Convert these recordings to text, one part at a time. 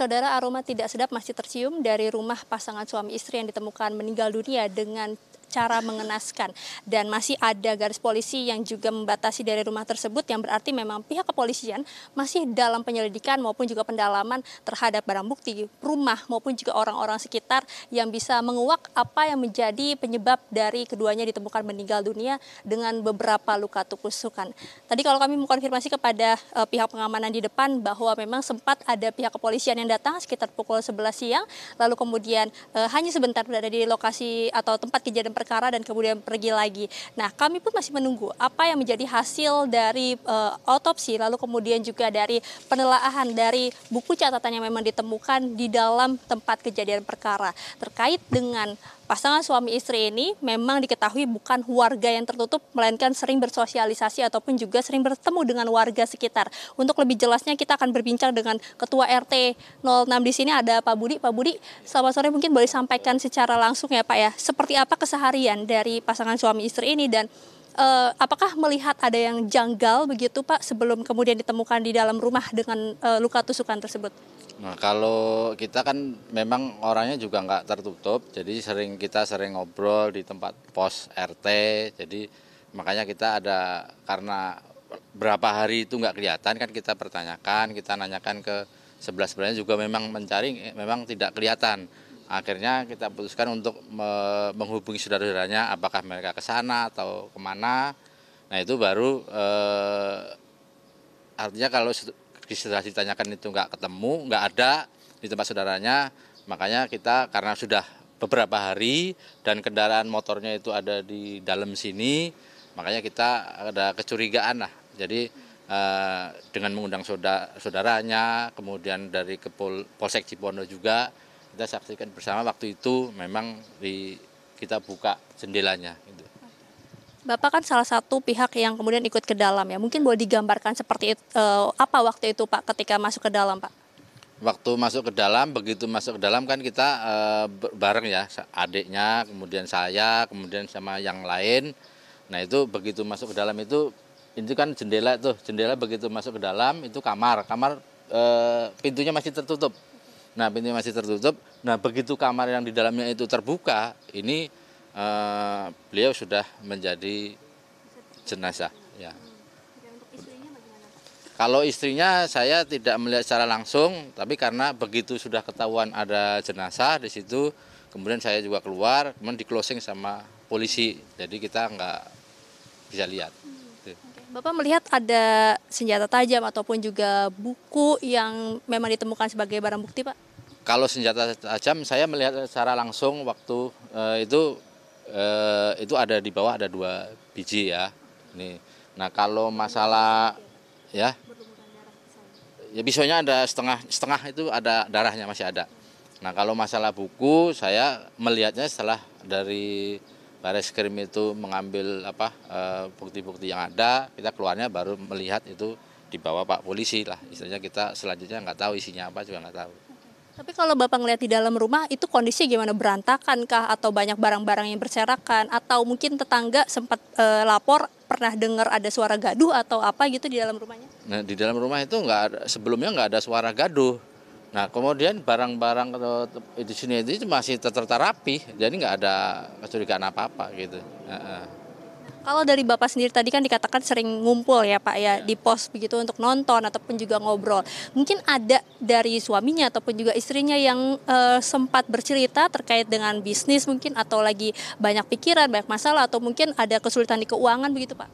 Saudara aroma tidak sedap masih tercium dari rumah pasangan suami istri yang ditemukan meninggal dunia dengan cara mengenaskan dan masih ada garis polisi yang juga membatasi dari rumah tersebut yang berarti memang pihak kepolisian masih dalam penyelidikan maupun juga pendalaman terhadap barang bukti rumah maupun juga orang-orang sekitar yang bisa menguak apa yang menjadi penyebab dari keduanya ditemukan meninggal dunia dengan beberapa luka tusukan. Tadi kalau kami mengkonfirmasi kepada uh, pihak pengamanan di depan bahwa memang sempat ada pihak kepolisian yang datang sekitar pukul 11 siang lalu kemudian uh, hanya sebentar berada di lokasi atau tempat kejadian perkara dan kemudian pergi lagi. Nah, kami pun masih menunggu apa yang menjadi hasil dari uh, eh, autopsi lalu kemudian juga dari penelaahan dari buku catatan yang memang ditemukan di dalam tempat kejadian perkara terkait dengan Pasangan suami istri ini memang diketahui bukan warga yang tertutup, melainkan sering bersosialisasi ataupun juga sering bertemu dengan warga sekitar. Untuk lebih jelasnya kita akan berbincang dengan Ketua RT 06 di sini ada Pak Budi. Pak Budi, selamat sore mungkin boleh sampaikan secara langsung ya Pak ya, seperti apa keseharian dari pasangan suami istri ini dan uh, apakah melihat ada yang janggal begitu Pak sebelum kemudian ditemukan di dalam rumah dengan uh, luka tusukan tersebut? Nah kalau kita kan memang orangnya juga nggak tertutup, jadi sering kita sering ngobrol di tempat pos RT, jadi makanya kita ada karena berapa hari itu nggak kelihatan kan kita pertanyakan, kita nanyakan ke sebelah sebelahnya juga memang mencari memang tidak kelihatan. Akhirnya kita putuskan untuk menghubungi saudara-saudaranya apakah mereka ke sana atau kemana. Nah itu baru eh, artinya kalau sudah ditanyakan itu nggak ketemu, nggak ada di tempat saudaranya, makanya kita karena sudah beberapa hari dan kendaraan motornya itu ada di dalam sini, makanya kita ada kecurigaan lah. Jadi eh, dengan mengundang saudara, saudaranya, kemudian dari Kepol, Polsek Cipondo juga, kita saksikan bersama waktu itu memang di, kita buka jendelanya. Gitu. Bapak kan salah satu pihak yang kemudian ikut ke dalam ya. Mungkin boleh digambarkan seperti itu, eh, apa waktu itu Pak ketika masuk ke dalam Pak? Waktu masuk ke dalam, begitu masuk ke dalam kan kita eh, bareng ya, adiknya, kemudian saya, kemudian sama yang lain. Nah itu begitu masuk ke dalam itu, itu kan jendela tuh, jendela begitu masuk ke dalam itu kamar, kamar eh, pintunya masih tertutup. Nah pintunya masih tertutup. Nah begitu kamar yang di dalamnya itu terbuka, ini Eh, beliau sudah menjadi jenazah. Ya. Hmm. Kalau istrinya saya tidak melihat secara langsung, tapi karena begitu sudah ketahuan ada jenazah di situ, kemudian saya juga keluar, kemudian di closing sama polisi, jadi kita nggak bisa lihat. Hmm. Gitu. Bapak melihat ada senjata tajam ataupun juga buku yang memang ditemukan sebagai barang bukti, Pak? Kalau senjata tajam, saya melihat secara langsung waktu eh, itu eh, itu ada di bawah ada dua biji ya ini nah kalau masalah ya ya pisaunya ada setengah setengah itu ada darahnya masih ada nah kalau masalah buku saya melihatnya setelah dari baris krim itu mengambil apa eh, bukti-bukti yang ada kita keluarnya baru melihat itu di bawah pak polisi lah istilahnya kita selanjutnya nggak tahu isinya apa juga nggak tahu tapi kalau Bapak ngelihat di dalam rumah itu kondisinya gimana berantakan kah atau banyak barang-barang yang berserakan atau mungkin tetangga sempat e, lapor pernah dengar ada suara gaduh atau apa gitu di dalam rumahnya? Nah, di dalam rumah itu nggak sebelumnya nggak ada suara gaduh. Nah, kemudian barang-barang di sini itu masih tertata rapi, jadi nggak ada kecurigaan apa-apa gitu. Nah, kalau dari Bapak sendiri tadi kan dikatakan sering ngumpul ya Pak ya, ya. di pos begitu untuk nonton ataupun juga ngobrol. Mungkin ada dari suaminya ataupun juga istrinya yang uh, sempat bercerita terkait dengan bisnis mungkin atau lagi banyak pikiran, banyak masalah atau mungkin ada kesulitan di keuangan begitu Pak?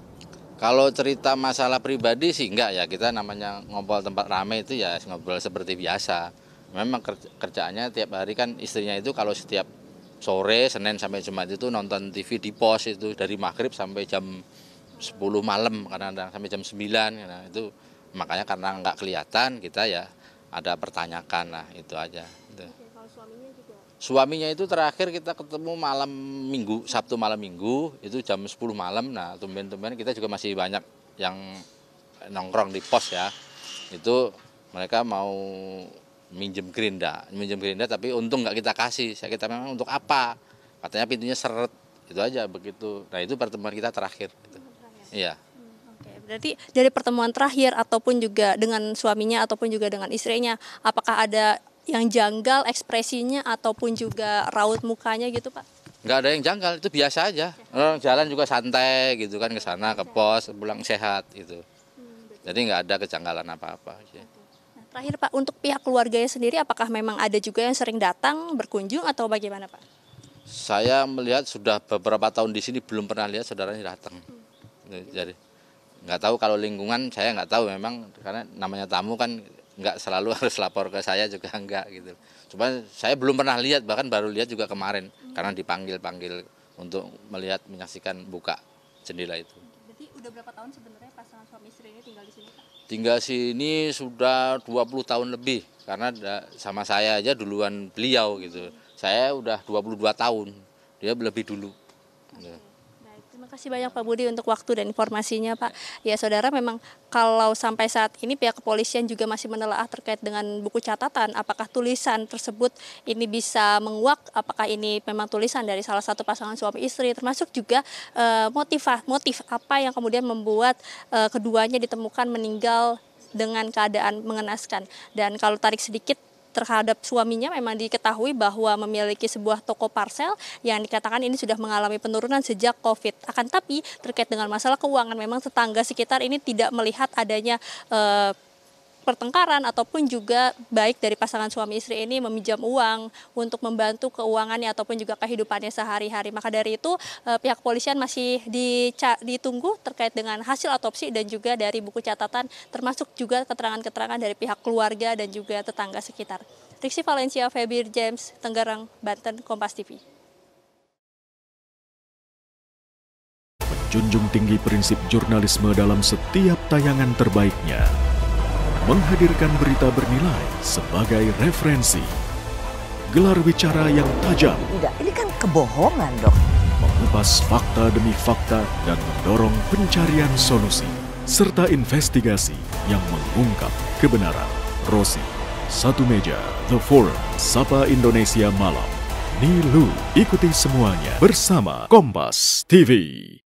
Kalau cerita masalah pribadi sih enggak ya, kita namanya ngobrol tempat ramai itu ya ngobrol seperti biasa. Memang kerja, kerjaannya tiap hari kan istrinya itu kalau setiap sore Senin sampai Jumat itu nonton TV di pos itu dari maghrib sampai jam 10 malam karena kadang sampai jam 9 nah, itu makanya karena nggak kelihatan kita ya ada pertanyakan nah itu aja itu. suaminya, suaminya itu terakhir kita ketemu malam minggu Sabtu malam minggu itu jam 10 malam nah tumben-tumben kita juga masih banyak yang nongkrong di pos ya itu mereka mau minjem gerinda, minjem gerinda tapi untung nggak kita kasih. Saya kita memang untuk apa? Katanya pintunya seret, itu aja begitu. Nah itu pertemuan kita terakhir. Gitu. terakhir. Iya. Berarti dari pertemuan terakhir ataupun juga dengan suaminya ataupun juga dengan istrinya, apakah ada yang janggal ekspresinya ataupun juga raut mukanya gitu pak? Nggak ada yang janggal, itu biasa aja. Orang eh, jalan juga santai gitu kan ke sana ke pos pulang sehat gitu. Hmm, Jadi nggak ada kejanggalan apa-apa. Terakhir Pak, untuk pihak keluarganya sendiri apakah memang ada juga yang sering datang, berkunjung atau bagaimana Pak? Saya melihat sudah beberapa tahun di sini belum pernah lihat saudaranya datang. Hmm. Jadi nggak tahu kalau lingkungan saya nggak tahu memang karena namanya tamu kan nggak selalu harus lapor ke saya juga nggak gitu. Cuma saya belum pernah lihat bahkan baru lihat juga kemarin hmm. karena dipanggil-panggil untuk melihat menyaksikan buka jendela itu. Berarti udah berapa tahun sebenarnya pasangan suami istri ini tinggal di sini Pak? tinggal sini sudah 20 tahun lebih karena sama saya aja duluan beliau gitu. Saya udah 22 tahun, dia lebih dulu. Gitu. Terima kasih banyak Pak Budi untuk waktu dan informasinya Pak. Ya saudara memang kalau sampai saat ini pihak kepolisian juga masih menelaah terkait dengan buku catatan apakah tulisan tersebut ini bisa menguak apakah ini memang tulisan dari salah satu pasangan suami istri termasuk juga eh, motif motif apa yang kemudian membuat eh, keduanya ditemukan meninggal dengan keadaan mengenaskan. Dan kalau tarik sedikit terhadap suaminya memang diketahui bahwa memiliki sebuah toko parsel yang dikatakan ini sudah mengalami penurunan sejak COVID. Akan tapi terkait dengan masalah keuangan memang tetangga sekitar ini tidak melihat adanya uh, pertengkaran ataupun juga baik dari pasangan suami istri ini meminjam uang untuk membantu keuangannya ataupun juga kehidupannya sehari-hari. Maka dari itu eh, pihak kepolisian masih ditunggu terkait dengan hasil otopsi dan juga dari buku catatan termasuk juga keterangan-keterangan dari pihak keluarga dan juga tetangga sekitar. Riksi Valencia, Febir James, Tenggarang, Banten, Kompas TV. Menjunjung tinggi prinsip jurnalisme dalam setiap tayangan terbaiknya menghadirkan berita bernilai sebagai referensi. Gelar bicara yang tajam. Tidak, ini kan kebohongan dok. Mengupas fakta demi fakta dan mendorong pencarian solusi. Serta investigasi yang mengungkap kebenaran. Rosi, Satu Meja, The Forum, Sapa Indonesia Malam. Nilu, ikuti semuanya bersama Kompas TV.